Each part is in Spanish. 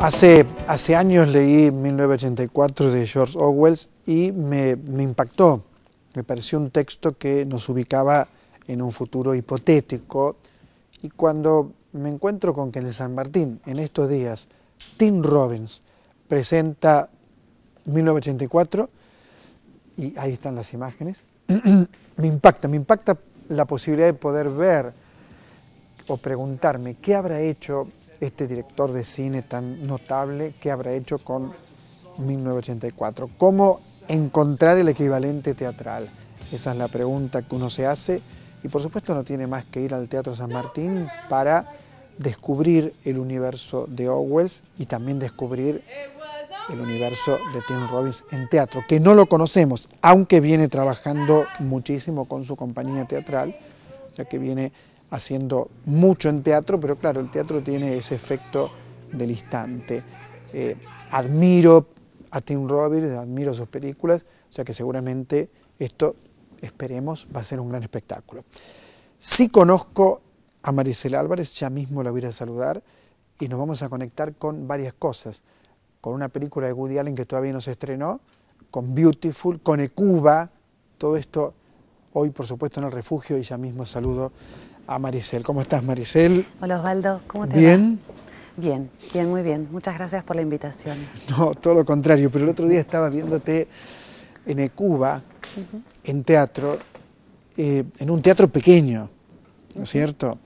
Hace, hace años leí 1984 de George Orwell y me, me impactó. Me pareció un texto que nos ubicaba en un futuro hipotético. Y cuando me encuentro con que en el San Martín, en estos días, Tim Robbins presenta 1984, y ahí están las imágenes, me impacta, me impacta la posibilidad de poder ver o preguntarme qué habrá hecho este director de cine tan notable, qué habrá hecho con 1984, cómo encontrar el equivalente teatral. Esa es la pregunta que uno se hace y por supuesto no tiene más que ir al Teatro San Martín para descubrir el universo de Owell's y también descubrir el universo de Tim Robbins en teatro, que no lo conocemos, aunque viene trabajando muchísimo con su compañía teatral, ya que viene haciendo mucho en teatro, pero claro, el teatro tiene ese efecto del instante. Eh, admiro a Tim Robbins, admiro sus películas, o sea que seguramente esto, esperemos, va a ser un gran espectáculo. Sí conozco a Maricel Álvarez, ya mismo la voy a saludar y nos vamos a conectar con varias cosas, con una película de Woody Allen que todavía no se estrenó, con Beautiful, con Ecuba, todo esto hoy por supuesto en el refugio y ya mismo saludo a Maricel. ¿Cómo estás, Maricel? Hola, Osvaldo. ¿Cómo te ¿Bien? Bien, bien, muy bien. Muchas gracias por la invitación. No, todo lo contrario, pero el otro día estaba viéndote en eh, Cuba, en teatro, eh, en un teatro pequeño, ¿no es cierto?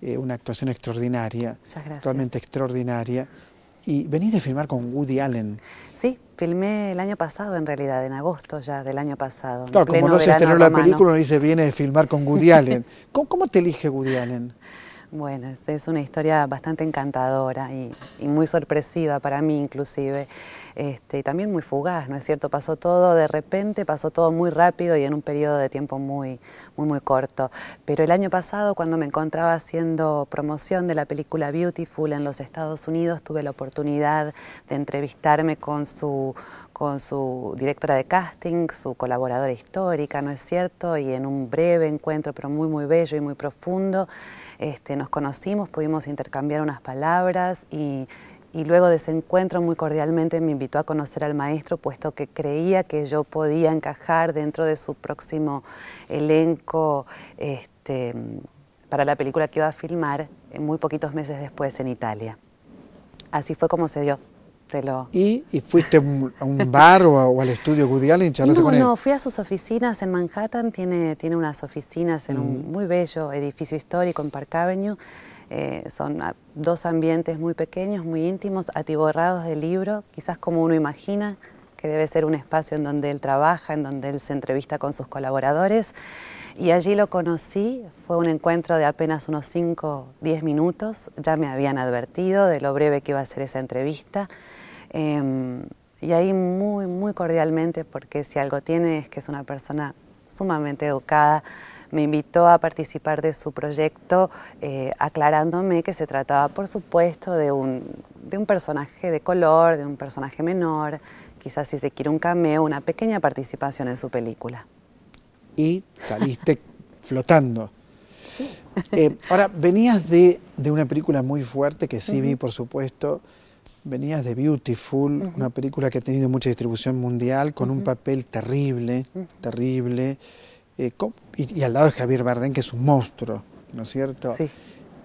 Eh, una actuación extraordinaria, totalmente extraordinaria. Y venís de filmar con Woody Allen. Sí, filmé el año pasado, en realidad, en agosto ya del año pasado. Claro, como no se estrenó la película, dice, viene de filmar con Woody Allen. ¿Cómo, te elige Woody Allen? Bueno, es una historia bastante encantadora y, muy sorpresiva para mí inclusive, este, y también muy fugaz, ¿no es cierto? Pasó todo de repente, pasó todo muy rápido y en un periodo de tiempo muy, muy, muy corto. Pero el año pasado, cuando me encontraba haciendo promoción de la película Beautiful en los Estados Unidos, tuve la oportunidad de entrevistarme con su con su directora de casting, su colaboradora histórica, ¿no es cierto? Y en un breve encuentro, pero muy, muy bello y muy profundo, este, nos conocimos, pudimos intercambiar unas palabras y, luego de ese encuentro muy cordialmente me invitó a conocer al maestro, puesto que creía que yo podía encajar dentro de su próximo elenco este, para la película que iba a filmar eh, muy poquitos meses después en Italia. Así fue como se dio. ¿Y, fuiste a un bar o, al estudio Woody Allen no, No, fui a sus oficinas en Manhattan, tiene, tiene unas oficinas en un muy bello edificio histórico en Park Avenue. Eh, son ah, dos ambientes muy pequeños, muy íntimos, atiborrados de libro, quizás como uno imagina que debe ser un espacio en donde él trabaja, en donde él se entrevista con sus colaboradores. Y allí lo conocí, fue un encuentro de apenas unos 5, 10 minutos, ya me habían advertido de lo breve que iba a ser esa entrevista. Em, y ahí muy, muy cordialmente, porque si algo tiene es que es una persona sumamente educada, me invitó a participar de su proyecto eh, aclarándome que se trataba, por supuesto, de un, de un personaje de color, de un personaje menor, quizás si se quiere un cameo, una pequeña participación en su película. Y saliste flotando. Eh, ahora, venías de, una película muy fuerte que sí vi, por supuesto. Venías de Beautiful, una película que ha tenido mucha distribución mundial, con un papel terrible, terrible. Eh, y, al lado de Javier Bardem, que es un monstruo, ¿no es cierto? Sí.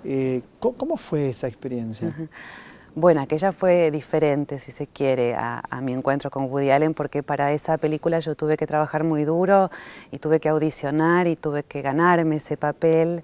Eh, ¿cómo, ¿cómo, fue esa experiencia? Bueno, aquella fue diferente, si se quiere, a, mi encuentro con Woody Allen, porque para esa película yo tuve que trabajar muy duro y tuve que audicionar y tuve que ganarme ese papel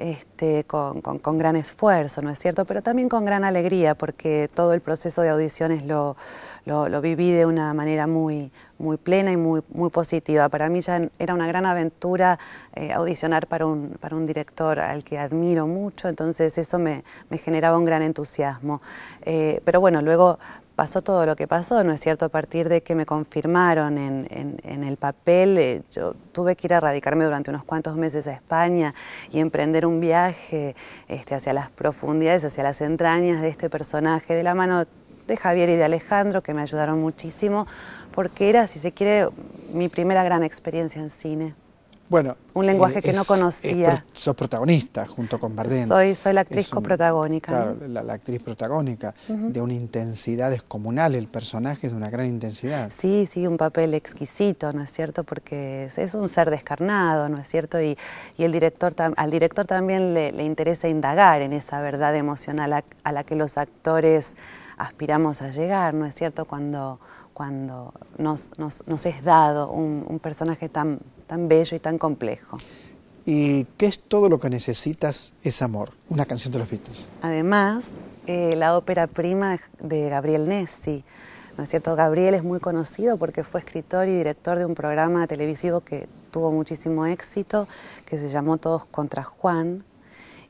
este, con, gran esfuerzo, ¿no es cierto? Pero también con gran alegría, porque todo el proceso de audiciones lo, lo, viví de una manera muy, muy plena y muy, muy positiva. Para mí ya era una gran aventura eh, audicionar para un, para un director al que admiro mucho, entonces eso me, generaba un gran entusiasmo. Eh, pero bueno, luego pasó todo lo que pasó, ¿no es cierto? A partir de que me confirmaron en, el papel, eh, yo tuve que ir a radicarme durante unos cuantos meses a España y emprender un viaje este, hacia las profundidades, hacia las entrañas de este personaje, de la mano de Javier y de Alejandro, que me ayudaron muchísimo, porque era, si se quiere, mi primera gran experiencia en cine. Bueno, un lenguaje eh, que no eh, conocía. Soy sos protagonista junto con Bardem. Soy, soy la actriz coprotagónica. Claro, la, actriz protagónica, de una intensidad descomunal, el personaje es de una gran intensidad. Sí, sí, un papel exquisito, ¿no es cierto? Porque es, un ser descarnado, ¿no es cierto? Y, el director al director también le, interesa indagar en esa verdad emocional a, la que los actores aspiramos a llegar, ¿no es cierto? Cuando, cuando nos, es dado un personaje tan tan bello y tan complejo. ¿Y qué es todo lo que necesitas es amor? Una canción de los Beatles. Además, eh, la ópera prima de Gabriel Nessi. ¿No es cierto? Gabriel es muy conocido porque fue escritor y director de un programa televisivo que tuvo muchísimo éxito, que se llamó Todos contra Juan.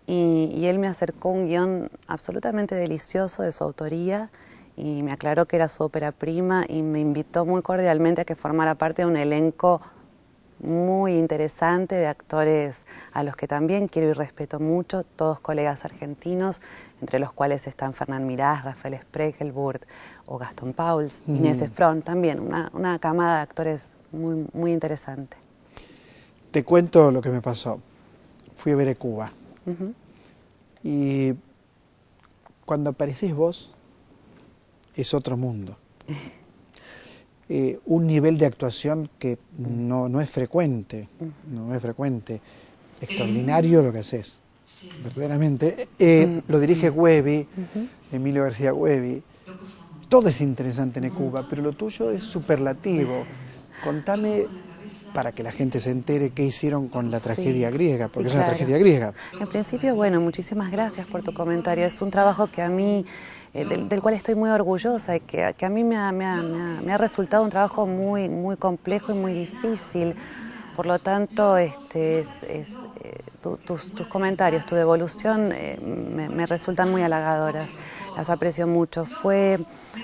Y, y él me acercó un guión absolutamente delicioso de su autoría y me aclaró que era su ópera prima y me invitó muy cordialmente a que formara parte de un elenco muy interesante de actores a los que también quiero y respeto mucho, todos colegas argentinos, entre los cuales están Fernán Mirás, Rafael Spregelburt o Gastón Pauls, Inés Efron, también una, camada de actores muy, muy interesante. Te cuento lo que me pasó. Fui a ver Cuba y cuando aparecís vos es otro mundo. Eh, un nivel de actuación que no, es frecuente, no es frecuente. Extraordinario lo que haces, verdaderamente. Eh, eh, lo dirige Huevi, Emilio García Huevi. Todo es interesante en Cuba, pero lo tuyo es superlativo. Contame para que la gente se entere qué hicieron con la tragedia griega, porque es una tragedia griega. En principio, bueno, muchísimas gracias por tu comentario. Es un trabajo que a mí eh, mm. del, cual estoy muy orgullosa y que, a mí me ha, resultado un trabajo muy, muy complejo y muy difícil. Por lo tanto, este, es, eh, tus, comentarios, tu devolución eh, me, resultan muy halagadoras, las aprecio mucho. Fue,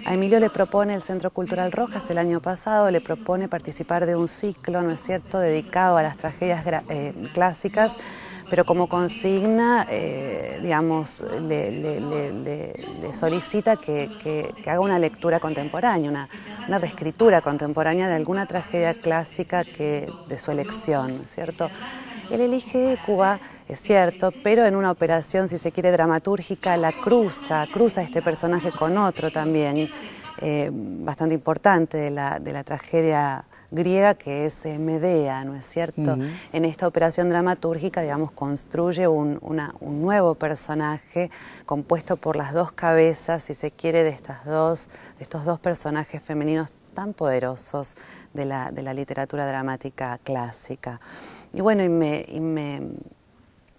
a Emilio le propone el Centro Cultural Rojas el año pasado, le propone participar de un ciclo, ¿no es cierto?, dedicado a las tragedias clásicas pero como consigna, eh, digamos, le, solicita que, haga una lectura contemporánea, una, reescritura contemporánea de alguna tragedia clásica que, de su elección, ¿cierto? Él elige Cuba, es cierto, pero en una operación, si se quiere, dramatúrgica, la cruza, cruza este personaje con otro también, eh, bastante importante de la, de la tragedia griega que es eh, Medea, ¿no es cierto? En esta operación dramatúrgica, digamos, construye un, un, nuevo personaje compuesto por las dos cabezas, si se quiere, de, estas estos dos personajes femeninos tan poderosos de la, literatura dramática clásica. Y bueno, y me,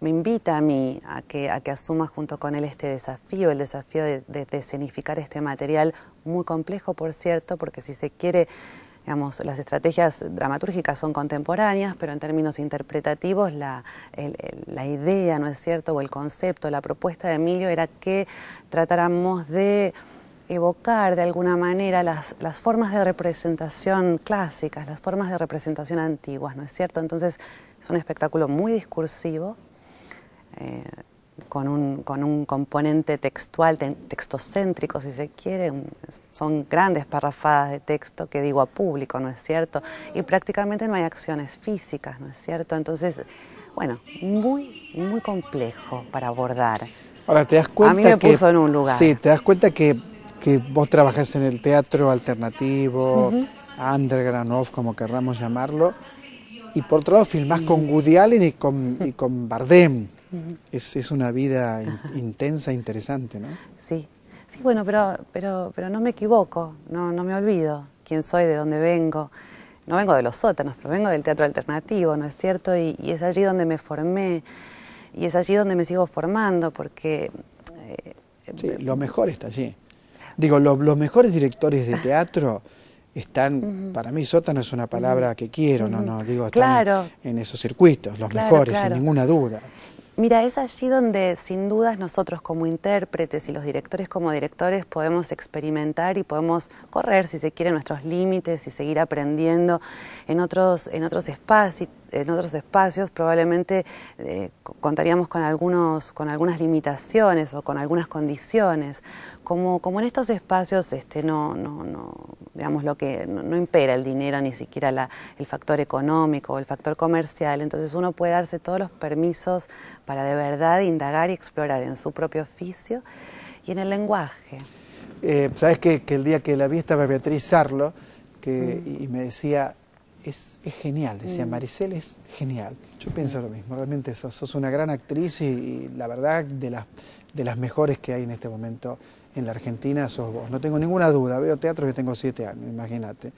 invita a mí a que, a que asuma junto con él este desafío, el desafío de, de, de escenificar este material muy complejo, por cierto, porque si se quiere las estrategias dramatúrgicas son contemporáneas, pero en términos interpretativos la, idea, ¿no es cierto?, o el concepto, la propuesta de Emilio era que tratáramos de evocar de alguna manera las, formas de representación clásicas, las formas de representación antiguas, ¿no es cierto? Entonces es un espectáculo muy discursivo. Eh, con un, con un componente textual, textocéntrico si se quiere, son grandes parrafadas de texto que digo a público, ¿no es cierto? Y prácticamente no hay acciones físicas, ¿no es cierto? Entonces, bueno, muy, muy complejo para abordar. Ahora, ¿te das cuenta? A mí me puso en un lugar. Sí, ¿te das cuenta que, vos trabajás en el teatro alternativo, underground, off, como querramos llamarlo? Y por otro lado, filmás con Woody Allen y con, y con Bardem es, una vida intensa, interesante, ¿no? Sí, sí, bueno, pero, pero, pero no me equivoco, no, no me olvido quién soy, de dónde vengo. No vengo de los sótanos, pero vengo del teatro alternativo, ¿no es cierto? Y, es allí donde me formé y es allí donde me sigo formando porque... Eh, sí, lo mejor está allí. Digo, los mejores directores de teatro están, para mí sótano es una palabra que quiero, no, no, digo, en esos circuitos, los mejores, sin ninguna duda. Mira, es allí donde sin dudas nosotros como intérpretes y los directores como directores podemos experimentar y podemos correr, si se quiere, nuestros límites y seguir aprendiendo en otros, en otros espacios en otros espacios probablemente eh, contaríamos con, algunos, con algunas limitaciones o con algunas condiciones. Como, como en estos espacios este, no, digamos, lo que no, impera el dinero, ni siquiera el factor económico o el factor comercial, entonces uno puede darse todos los permisos para de verdad indagar y explorar en su propio oficio y en el lenguaje. Eh, Sabes que, el día que la vi estaba Beatriz Sarlo que, mm. y me decía, es, genial, decía mm. Maricel, es genial. Yo pienso mm. lo mismo, realmente sos, sos una gran actriz y, la verdad de las, de las mejores que hay en este momento en la Argentina sos vos. No tengo ninguna duda. Veo teatro que tengo siete años, imagínate.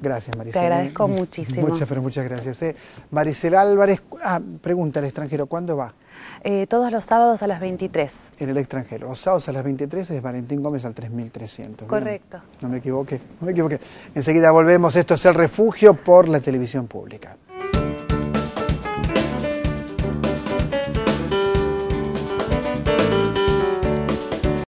Gracias, Maricela. Te agradezco muchísimo. Muchas, pero muchas gracias. Eh. Maricela Álvarez, ah, pregunta al extranjero, ¿cuándo va? Eh, todos los sábados a las 23. En el extranjero. Los sábados a las 23 es Valentín Gómez al 3300. Correcto. ¿no? no me equivoqué, no me equivoqué. Enseguida volvemos. Esto es El Refugio por la televisión pública.